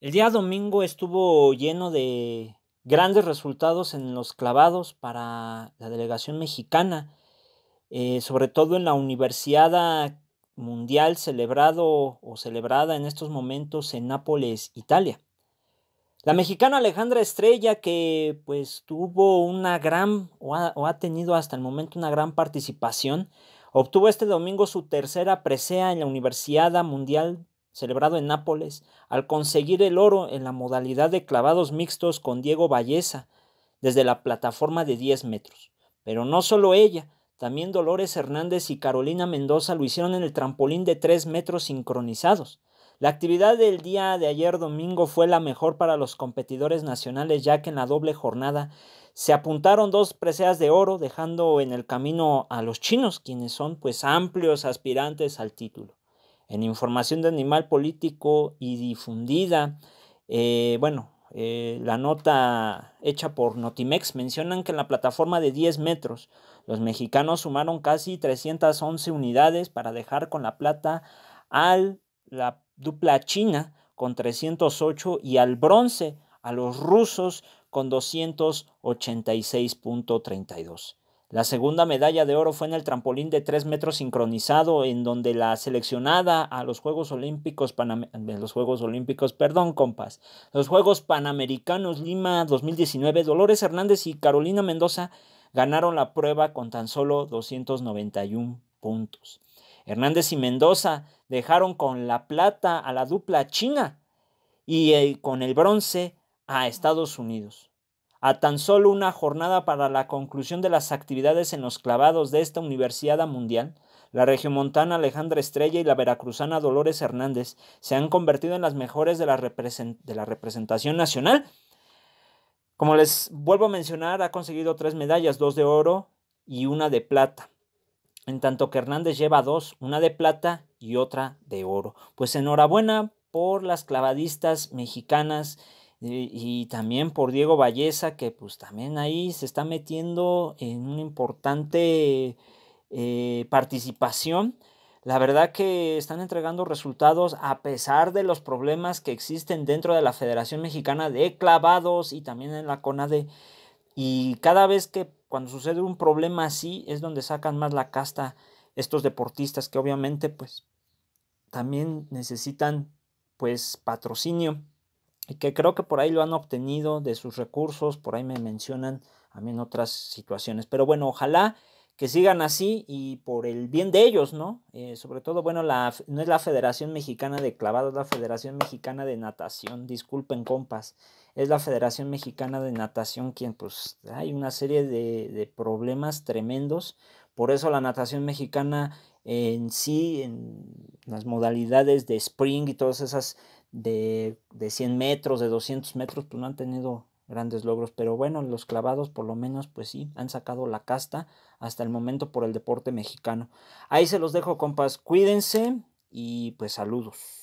El día domingo estuvo lleno de grandes resultados en los clavados para la delegación mexicana, eh, sobre todo en la Universidad Mundial celebrado o celebrada en estos momentos en Nápoles, Italia. La mexicana Alejandra Estrella, que pues tuvo una gran, ha, o ha tenido hasta el momento una gran participación, obtuvo este domingo su tercera presea en la Universidad Mundial celebrado en Nápoles, al conseguir el oro en la modalidad de clavados mixtos con Diego Valleza, desde la plataforma de 10 metros. Pero no solo ella, también Dolores Hernández y Carolina Mendoza lo hicieron en el trampolín de 3 metros sincronizados. La actividad del día de ayer domingo fue la mejor para los competidores nacionales ya que en la doble jornada se apuntaron dos preseas de oro dejando en el camino a los chinos quienes son pues amplios aspirantes al título en información de animal político y difundida. Eh, bueno, eh, la nota hecha por Notimex mencionan que en la plataforma de 10 metros los mexicanos sumaron casi 311 unidades para dejar con la plata al la dupla china con 308 y al bronce a los rusos con 286.32. La segunda medalla de oro fue en el trampolín de 3 metros sincronizado, en donde la seleccionada a los Juegos Olímpicos, los Olímpicos, compas, los Juegos Panamericanos Lima 2019, Dolores Hernández y Carolina Mendoza ganaron la prueba con tan solo 291 puntos. Hernández y Mendoza dejaron con la plata a la dupla China y eh, con el bronce a Estados Unidos a tan solo una jornada para la conclusión de las actividades en los clavados de esta Universidad Mundial, la regiomontana Alejandra Estrella y la veracruzana Dolores Hernández se han convertido en las mejores de la, representación nacional. Como les vuelvo a mencionar, ha conseguido tres medallas, dos de oro y una de plata. En tanto que Hernández lleva dos, una de plata y otra de oro. Pues enhorabuena por las clavadistas mexicanas y, también por Diego Valleza, que pues también ahí se está metiendo en una importante eh, participación. La verdad que están entregando resultados a pesar de los problemas que existen dentro de la Federación Mexicana de Clavados y también en la CONADE. Y cada vez que cuando sucede un problema así es donde sacan más la casta estos deportistas que obviamente pues también necesitan pues patrocinio que creo que por ahí lo han obtenido de sus recursos, por ahí me mencionan a mí en otras situaciones. Pero bueno, ojalá que sigan así y por el bien de ellos, ¿no? Eh, sobre todo, bueno, la, no es la Federación Mexicana de Clavados, la Federación Mexicana de Natación, disculpen compas, es la Federación Mexicana de Natación quien pues hay una serie de, de problemas tremendos, por eso la natación mexicana en sí, en las modalidades de spring y todas esas de, de 100 metros, de 200 metros, pues no han tenido grandes logros. Pero bueno, los clavados por lo menos, pues sí, han sacado la casta hasta el momento por el deporte mexicano. Ahí se los dejo, compas. Cuídense y pues saludos.